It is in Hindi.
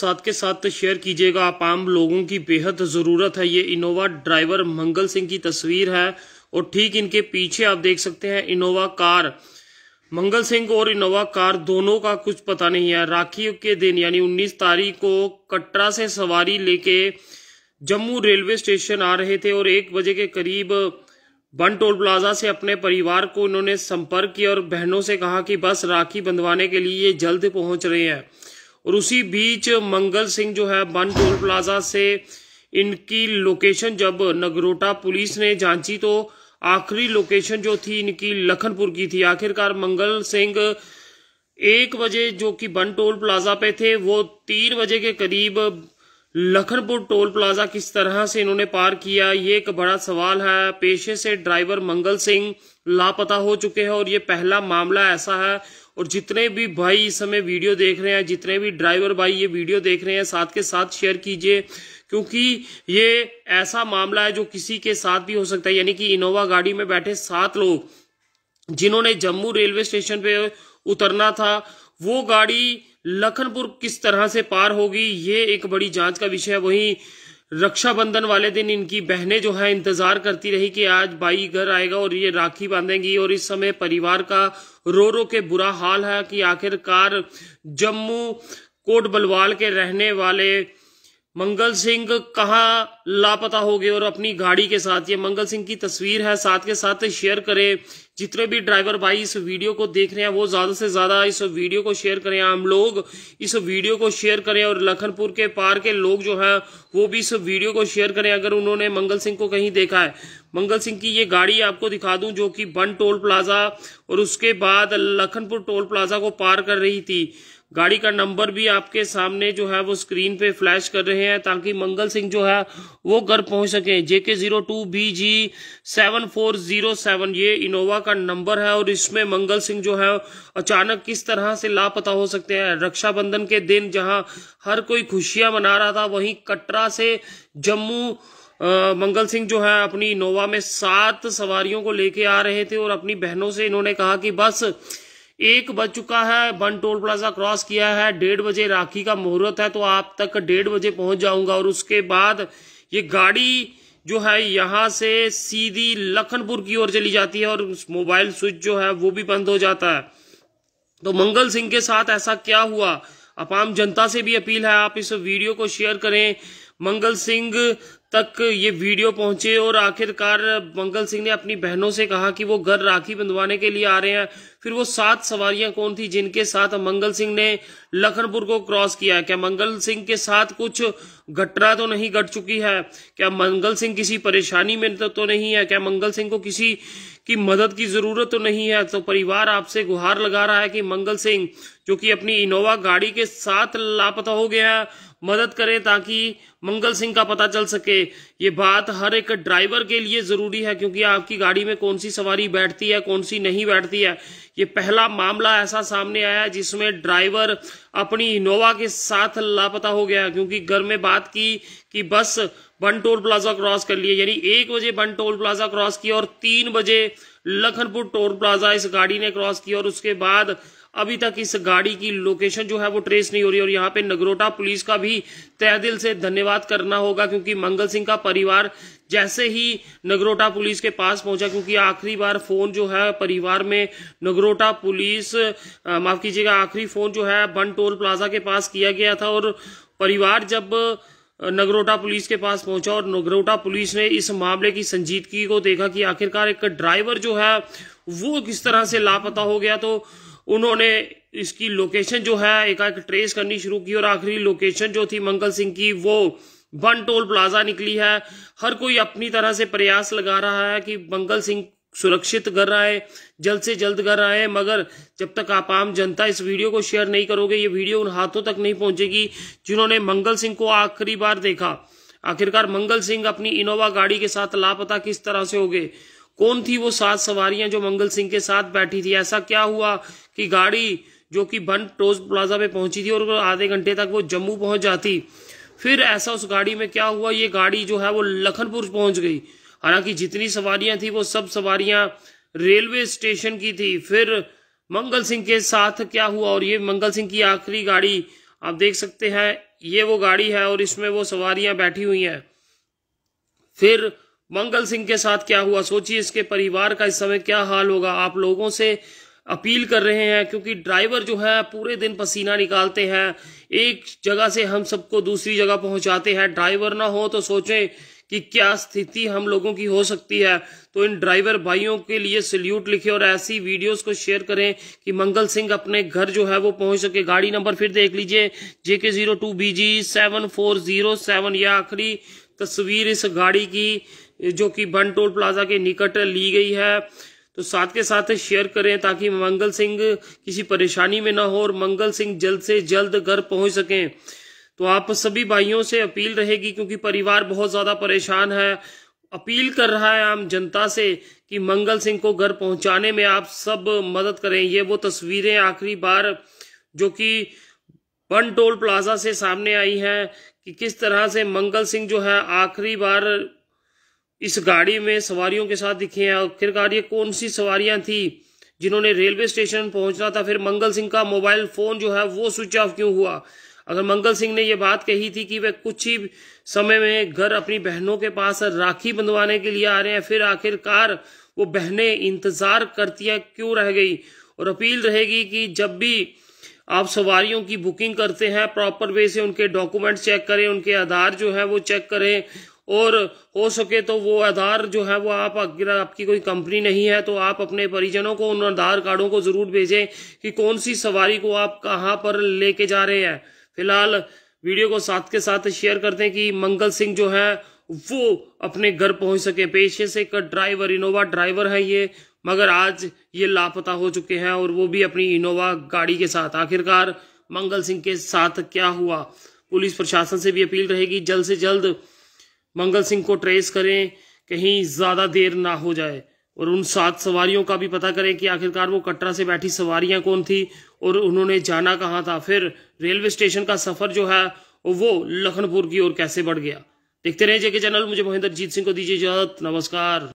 साथ के साथ शेयर तो कीजिएगा आप आम लोगों की बेहद ज़रूरत है ये इनोवा ड्राइवर मंगल सिंह की तस्वीर है और ठीक इनके पीछे आप देख सकते हैं इनोवा कार मंगल सिंह और इनोवा कार दोनों का कुछ पता नहीं है राखी के दिन यानी 19 तारीख को कटरा से सवारी लेके जम्मू रेलवे स्टेशन आ रहे थे और एक बजे के करीब बन टोल प्लाजा से अपने परिवार को इन्होंने संपर्क किया और बहनों से कहा कि बस राखी बंधवाने के लिए ये जल्द पहुंच रहे हैं और उसी बीच मंगल सिंह जो है बन टोल प्लाजा से इनकी लोकेशन जब नगरोटा पुलिस ने जांची तो आखिरी लोकेशन जो थी इनकी लखनपुर की थी आखिरकार मंगल सिंह एक बजे जो कि बन टोल प्लाजा पे थे वो तीन बजे के करीब लखनपुर टोल प्लाजा किस तरह से इन्होंने पार किया ये एक बड़ा सवाल है पेशे से ड्राइवर मंगल सिंह लापता हो चुके हैं और ये पहला मामला ऐसा है और जितने भी भाई इस समय वीडियो देख रहे हैं जितने भी ड्राइवर भाई ये वीडियो देख रहे हैं साथ के साथ शेयर कीजिए क्योंकि ये ऐसा मामला है जो किसी के साथ भी हो सकता है यानी कि इनोवा गाड़ी में बैठे सात लोग जिन्होंने जम्मू रेलवे स्टेशन पे उतरना था वो गाड़ी लखनपुर किस तरह से पार होगी ये एक बड़ी जांच का विषय है वहीं रक्षाबंधन वाले दिन इनकी बहनें जो है इंतज़ार करती रही कि आज भाई घर आएगा और ये राखी बांधेंगी और इस समय परिवार का रो रो के बुरा हाल है कि आखिरकार जम्मू कोट बलवाल के रहने वाले मंगल सिंह कहाँ लापता हो गए और अपनी गाड़ी के साथ ये मंगल सिंह की तस्वीर है साथ के साथ शेयर करें जितने भी ड्राइवर भाई इस वीडियो को देख रहे हैं वो ज़्यादा से ज़्यादा इस वीडियो को शेयर करें हम लोग इस वीडियो को शेयर करें और लखनपुर के पार के लोग जो हैं वो भी इस वीडियो को शेयर करें अगर उन्होंने मंगल सिंह को कहीं देखा है मंगल सिंह की ये गाड़ी आपको दिखा दूं जो कि बन टोल प्लाजा और उसके बाद लखनपुर टोल प्लाजा को पार कर रही थी गाड़ी का नंबर भी आपके सामने जो है वो स्क्रीन पे फ्लैश कर रहे हैं ताकि मंगल सिंह जो है वो घर पहुंच सके JK zero two B G seven four zero seven ये इनोवा का नंबर है और इसमें मंगल सिंह जो है अचानक किस तरह से लापता हो सकते हैं रक्षाबंधन के दिन जहां हर कोई खुशियां मना रहा था वहीं कटरा से जम्मू आ, मंगल सिंह जो है अपनी इनोवा में सात सवारियों को लेके आ रहे थे और अपनी बहनों से इन्होंने कहा कि बस एक बज चुका है बन टोल प्लाजा क्रॉस किया है डेढ़ बजे राखी का मुहूर्त है तो आप तक डेढ़ बजे पहुंच जाऊंगा और उसके बाद ये गाड़ी जो है यहाँ से सीधी लखनपुर की ओर चली जाती है और मोबाइल स्विच जो है वो भी बंद हो जाता है तो मंगल सिंह के साथ ऐसा क्या हुआ अपाम जनता से भी अपील है आप इस वीडियो को शेयर करें मंगल सिंह तक ये वीडियो पहुंचे और आखिरकार मंगल सिंह ने अपनी बहनों से कहा कि वो घर राखी बंधवाने के लिए आ रहे हैं फिर वो सात सवारियां कौन थी जिनके साथ मंगल सिंह ने लखनपुर को क्रॉस किया क्या मंगल सिंह के साथ कुछ घटना तो नहीं घट चुकी है क्या मंगल सिंह किसी परेशानी में तो, तो नहीं है क्या मंगल सिंह को किसी की मदद की जरूरत तो नहीं है तो परिवार आपसे गुहार लगा रहा है कि मंगल सिंह जो कि अपनी इनोवा गाड़ी के साथ लापता हो गया है मदद करें ताकि मंगल सिंह का पता चल सके ये बात हर एक ड्राइवर के लिए ज़रूरी है क्योंकि आपकी गाड़ी में कौन सी सवारी बैठती है कौन सी नहीं बैठती है ये पहला मामला ऐसा सामने आया जिसमें ड्राइवर अपनी इनोवा के साथ लापता हो गया क्योंकि घर में बात की कि बस बन टोल प्लाजा क्रॉस कर लिए यानी एक बजे बन टोल प्लाजा क्रॉस किया और तीन बजे लखनपुर टोल प्लाजा इस गाड़ी ने क्रॉस किया और उसके बाद अभी तक इस गाड़ी की लोकेशन जो है वो ट्रेस नहीं हो रही और यहाँ पे नगरोटा पुलिस का भी तय दिल से धन्यवाद करना होगा क्योंकि मंगल सिंह का परिवार जैसे ही नगरोटा पुलिस के पास पहुंचा क्योंकि आखिरी बार फोन जो है परिवार में नगरोटा पुलिस माफ कीजिएगा आखिरी फोन जो है बन टोल प्लाजा के पास किया गया था और परिवार जब नगरोटा पुलिस के पास पहुंचा और नगरोटा पुलिस ने इस मामले की संजीदगी को देखा कि आखिरकार एक ड्राइवर जो है वो किस तरह से लापता हो गया तो उन्होंने इसकी लोकेशन जो है एकाएक ट्रेस करनी शुरू की और आखिरी लोकेशन जो थी मंगल सिंह की वो बन टोल प्लाजा निकली है हर कोई अपनी तरह से प्रयास लगा रहा है कि मंगल सिंह सुरक्षित कर रहा है जल्द से जल्द कर आए मगर जब तक आप आम जनता इस वीडियो को शेयर नहीं करोगे ये वीडियो उन हाथों तक नहीं पहुंचेगी जिन्होंने मंगल सिंह को आखिरी बार देखा आखिरकार मंगल सिंह अपनी इनोवा गाड़ी के साथ लापता किस तरह से हो गए कौन थी वो सात सवारियां जो मंगल सिंह के साथ बैठी थी ऐसा क्या हुआ कि गाड़ी जो कि बन टोज प्लाजा पे पहुंची थी और आधे घंटे तक वो जम्मू पहुंच जाती फिर ऐसा उस गाड़ी में क्या हुआ ये गाड़ी जो है वो लखनपुर पहुंच गई हालांकि जितनी सवारियां थी वो सब सवारियां रेलवे स्टेशन की थी फिर मंगल सिंह के साथ क्या हुआ और ये मंगल सिंह की आखिरी गाड़ी आप देख सकते हैं ये वो गाड़ी है और इसमें वो सवारियां बैठी हुई हैं फिर मंगल सिंह के साथ क्या हुआ सोचिए इसके परिवार का इस समय क्या हाल होगा आप लोगों से अपील कर रहे हैं क्योंकि ड्राइवर जो है पूरे दिन पसीना निकालते हैं एक जगह से हम सबको दूसरी जगह पहुंचाते हैं ड्राइवर ना हो तो सोचें कि क्या स्थिति हम लोगों की हो सकती है तो इन ड्राइवर भाइयों के लिए सल्यूट लिखें और ऐसी वीडियोस को शेयर करें कि मंगल सिंह अपने घर जो है वो पहुंच सके गाड़ी नंबर फिर देख लीजिए JK zero two B G seven four zero seven यह आखिरी तस्वीर इस गाड़ी की जो कि बन टोल प्लाजा के निकट ली गई है तो साथ के साथ शेयर करें ताकि मंगल सिंह किसी परेशानी में ना हो और मंगल सिंह जल्द से जल्द घर पहुंच सकें तो आप सभी भाइयों से अपील रहेगी क्योंकि परिवार बहुत ज़्यादा परेशान है अपील कर रहा है आम जनता से कि मंगल सिंह को घर पहुंचाने में आप सब मदद करें ये वो तस्वीरें आखिरी बार जो कि बन टोल प्लाजा से सामने आई हैं कि किस तरह से मंगल सिंह जो है आखिरी बार इस गाड़ी में सवारियों के साथ दिखे हैं आखिरकार ये कौन सी सवारियां थी जिन्होंने रेलवे स्टेशन पहुंचना था फिर मंगल सिंह का मोबाइल फोन जो है वो स्विच ऑफ क्यों हुआ अगर मंगल सिंह ने यह बात कही थी कि वह कुछ ही समय में घर अपनी बहनों के पास राखी बंधवाने के लिए आ रहे हैं फिर आखिरकार वो बहनें इंतजार करती है क्यों रह गई और अपील रहेगी कि जब भी आप सवारियों की बुकिंग करते हैं प्रॉपर वे से उनके डॉक्यूमेंट चेक करें उनके आधार जो है वो चेक करें और हो सके तो वो आधार जो है वो आप अगर आपकी कोई कंपनी नहीं है तो आप अपने परिजनों को उन आधार कार्डों को ज़रूर भेजें कि कौन सी सवारी को आप कहाँ पर लेके जा रहे हैं फिलहाल वीडियो को साथ के साथ शेयर कर दें कि मंगल सिंह जो है वो अपने घर पहुंच सके पेशे से एक ड्राइवर इनोवा ड्राइवर है ये मगर आज ये लापता हो चुके हैं और वो भी अपनी इनोवा गाड़ी के साथ आखिरकार मंगल सिंह के साथ क्या हुआ पुलिस प्रशासन से भी अपील रहेगी जल्द से जल्द मंगल सिंह को ट्रेस करें कहीं ज़्यादा देर ना हो जाए और उन सात सवारियों का भी पता करें कि आखिरकार वो कटरा से बैठी सवारियां कौन थी और उन्होंने जाना कहाँ था फिर रेलवे स्टेशन का सफ़र जो है वो लखनपुर की ओर कैसे बढ़ गया देखते रहे जेके चैनल मुझे महेंद्र जीत सिंह को दीजिए इजाज़त नमस्कार